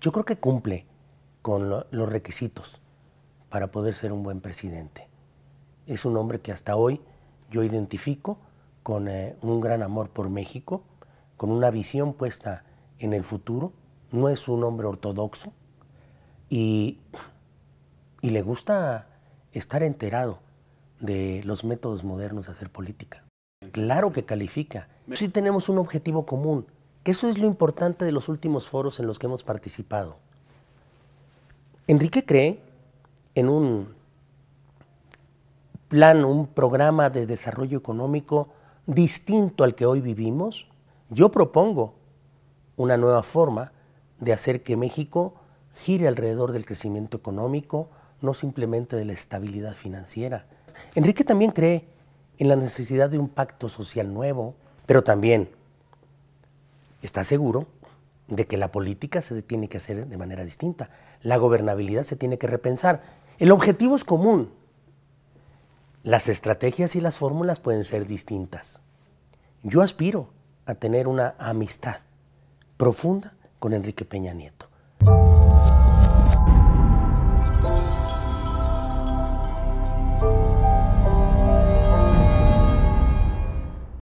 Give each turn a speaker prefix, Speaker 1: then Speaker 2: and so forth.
Speaker 1: yo creo que cumple con los requisitos para poder ser un buen presidente. Es un hombre que hasta hoy yo identifico con eh, un gran amor por México, con una visión puesta en el futuro. No es un hombre ortodoxo y, y le gusta estar enterado de los métodos modernos de hacer política. Claro que califica. Si tenemos un objetivo común, que eso es lo importante de los últimos foros en los que hemos participado. Enrique cree en un plan, un programa de desarrollo económico distinto al que hoy vivimos. Yo propongo una nueva forma de hacer que México gire alrededor del crecimiento económico, no simplemente de la estabilidad financiera. Enrique también cree en la necesidad de un pacto social nuevo, pero también está seguro de que la política se tiene que hacer de manera distinta, la gobernabilidad se tiene que repensar. El objetivo es común, las estrategias y las fórmulas pueden ser distintas. Yo aspiro a tener una amistad profunda con Enrique Peña Nieto.